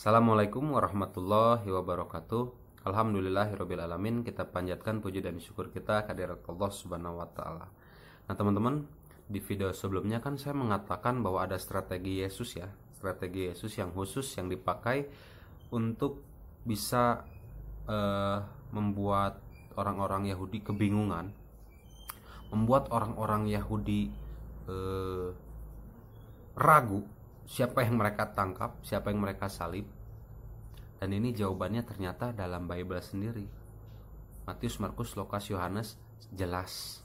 Assalamualaikum warahmatullahi wabarakatuh. Alhamdulillahirobbilalamin kita panjatkan puji dan syukur kita kehadirat Allah Subhanahu wa taala. Nah, teman-teman, di video sebelumnya kan saya mengatakan bahwa ada strategi Yesus ya, strategi Yesus yang khusus yang dipakai untuk bisa uh, membuat orang-orang Yahudi kebingungan, membuat orang-orang Yahudi uh, ragu siapa yang mereka tangkap, siapa yang mereka salib. Dan ini jawabannya ternyata dalam Bible sendiri. Matius, Markus, Lukas, Yohanes jelas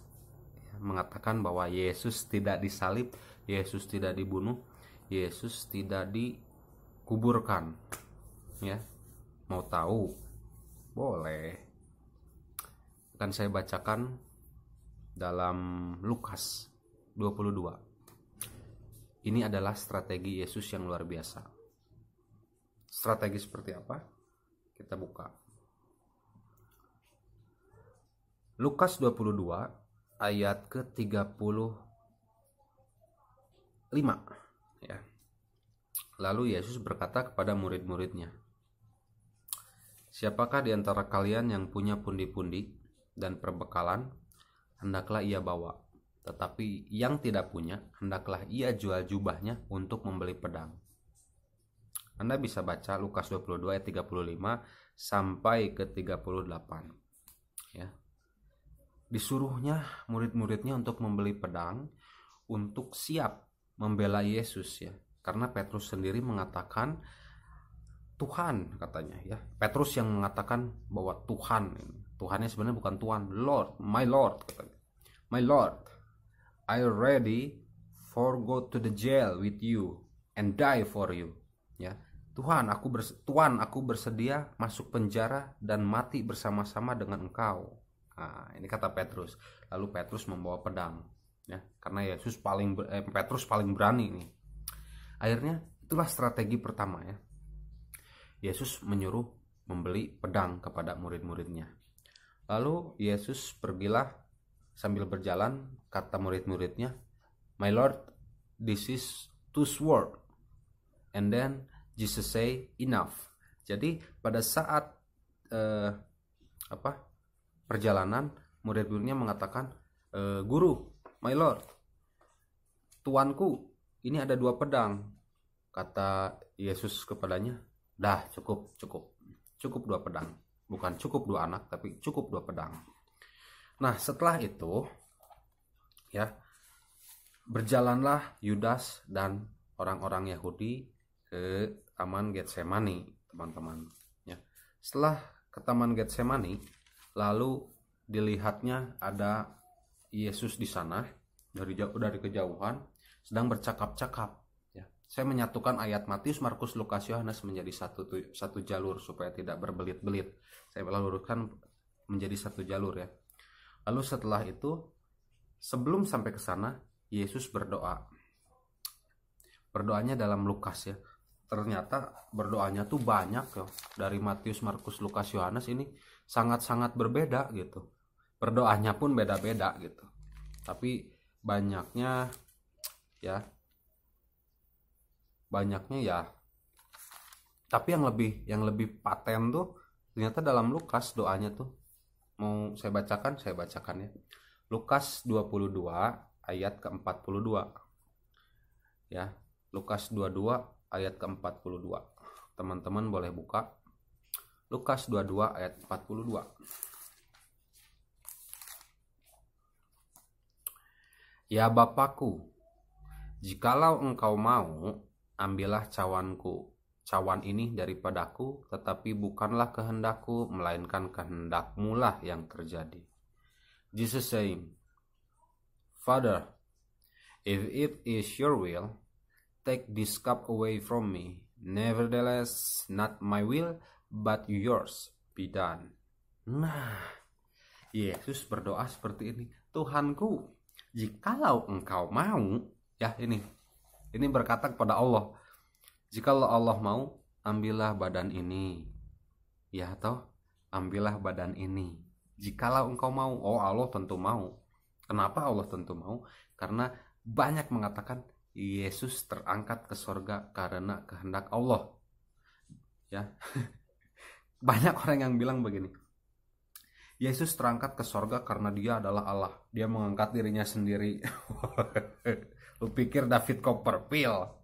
ya, mengatakan bahwa Yesus tidak disalib, Yesus tidak dibunuh, Yesus tidak dikuburkan. Ya. Mau tahu? Boleh. Akan saya bacakan dalam Lukas 22 ini adalah strategi Yesus yang luar biasa. Strategi seperti apa? Kita buka. Lukas 22 ayat ke-35 ya. Lalu Yesus berkata kepada murid-muridnya, Siapakah di antara kalian yang punya pundi-pundi dan perbekalan, hendaklah ia bawa, tetapi yang tidak punya, hendaklah ia jual jubahnya untuk membeli pedang. Anda bisa baca Lukas 22 ayat 35 sampai ke 38. Ya. Disuruhnya murid-muridnya untuk membeli pedang untuk siap membela Yesus ya. Karena Petrus sendiri mengatakan Tuhan katanya ya. Petrus yang mengatakan bahwa Tuhan Tuhannya sebenarnya bukan Tuhan, Lord, my Lord katanya. My Lord. I already go to the jail with you and die for you. Ya. Tuhan, aku bers Tuhan, aku bersedia masuk penjara dan mati bersama-sama dengan engkau. Nah, ini kata Petrus. Lalu Petrus membawa pedang, ya, karena Yesus paling eh, Petrus paling berani nih. Akhirnya itulah strategi pertama ya. Yesus menyuruh membeli pedang kepada murid-muridnya. Lalu Yesus pergilah Sambil berjalan, kata murid-muridnya, My Lord, this is too sword. And then Jesus say, enough. Jadi pada saat uh, apa perjalanan, murid-muridnya mengatakan, uh, Guru, My Lord, tuanku, ini ada dua pedang. Kata Yesus kepadanya, dah cukup, cukup, cukup dua pedang. Bukan cukup dua anak, tapi cukup dua pedang. Nah, setelah itu ya berjalanlah Yudas dan orang-orang Yahudi ke Taman Getsemani, teman-teman. Ya. Setelah ke Taman Getsemani, lalu dilihatnya ada Yesus di sana dari jauh dari kejauhan sedang bercakap-cakap. Ya. Saya menyatukan ayat Matius, Markus, Lukas, Yohanes menjadi satu satu jalur supaya tidak berbelit-belit. Saya luruskan menjadi satu jalur ya. Lalu setelah itu, sebelum sampai ke sana, Yesus berdoa. Berdoanya dalam Lukas ya. Ternyata berdoanya tuh banyak ya. Dari Matius, Markus, Lukas, Yohanes ini sangat-sangat berbeda gitu. Berdoanya pun beda-beda gitu. Tapi banyaknya ya banyaknya ya tapi yang lebih yang lebih paten tuh ternyata dalam Lukas doanya tuh mau saya bacakan saya bacakan ya Lukas 22 ayat ke-42 ya Lukas 22 ayat ke-42 teman-teman boleh buka Lukas 22 ayat 42 Ya Bapakku, jikalau engkau mau, ambillah cawanku, cawan ini daripadaku, tetapi bukanlah kehendakku, melainkan kehendakmu lah yang terjadi. Jesus saying, Father, if it is your will, take this cup away from me. Nevertheless, not my will, but yours be done. Nah, Yesus berdoa seperti ini. Tuhanku, jikalau engkau mau, ya ini, ini berkata kepada Allah, Jikalau Allah mau, ambillah badan ini. Ya toh, ambillah badan ini. Jikalau engkau mau, oh Allah tentu mau. Kenapa Allah tentu mau? Karena banyak mengatakan Yesus terangkat ke sorga karena kehendak Allah. Ya, banyak orang yang bilang begini. Yesus terangkat ke sorga karena dia adalah Allah. Dia mengangkat dirinya sendiri. Lu pikir David Copperfield?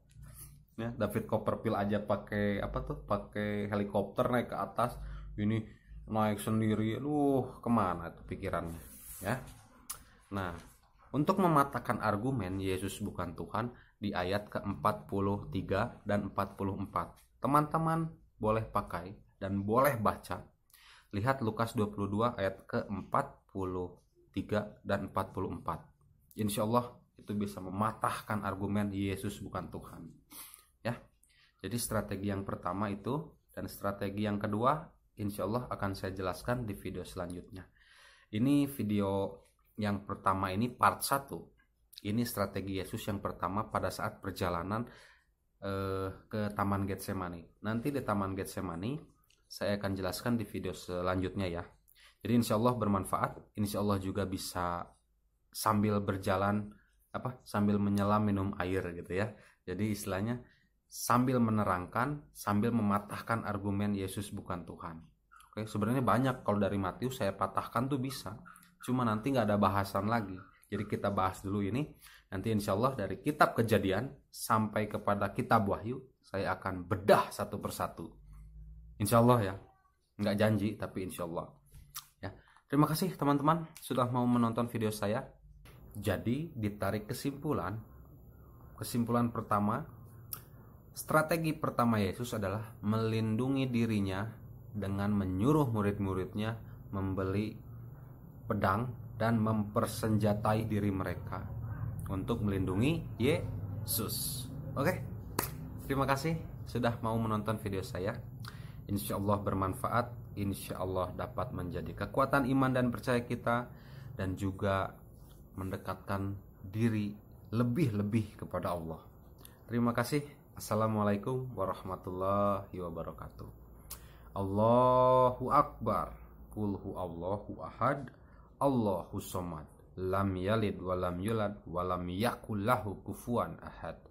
ya David Copperfield aja pakai apa tuh pakai helikopter naik ke atas ini naik sendiri lu kemana tuh pikirannya ya nah untuk mematahkan argumen Yesus bukan Tuhan di ayat ke-43 dan 44 teman-teman boleh pakai dan boleh baca lihat Lukas 22 ayat ke-43 dan 44 Insya Allah itu bisa mematahkan argumen Yesus bukan Tuhan. Jadi strategi yang pertama itu dan strategi yang kedua insya Allah akan saya jelaskan di video selanjutnya. Ini video yang pertama ini part 1. Ini strategi Yesus yang pertama pada saat perjalanan eh, ke Taman Getsemani. Nanti di Taman Getsemani saya akan jelaskan di video selanjutnya ya. Jadi insya Allah bermanfaat, insya Allah juga bisa sambil berjalan apa sambil menyelam minum air gitu ya. Jadi istilahnya sambil menerangkan, sambil mematahkan argumen Yesus bukan Tuhan. Oke, sebenarnya banyak kalau dari Matius saya patahkan tuh bisa. Cuma nanti nggak ada bahasan lagi. Jadi kita bahas dulu ini. Nanti insya Allah dari kitab kejadian sampai kepada kitab wahyu, saya akan bedah satu persatu. Insya Allah ya. Nggak janji, tapi insya Allah. Ya. Terima kasih teman-teman sudah mau menonton video saya. Jadi ditarik kesimpulan. Kesimpulan pertama, Strategi pertama Yesus adalah melindungi dirinya dengan menyuruh murid-muridnya membeli pedang dan mempersenjatai diri mereka untuk melindungi Yesus. Oke, terima kasih sudah mau menonton video saya. Insya Allah bermanfaat, insya Allah dapat menjadi kekuatan iman dan percaya kita, dan juga mendekatkan diri lebih-lebih kepada Allah. Terima kasih. Assalamualaikum warahmatullahi wabarakatuh. Allahu Akbar. Kulhu Allahu Ahad. Allahu Somad. Lam yalid walam yulad walam yakul lahu kufuan ahad.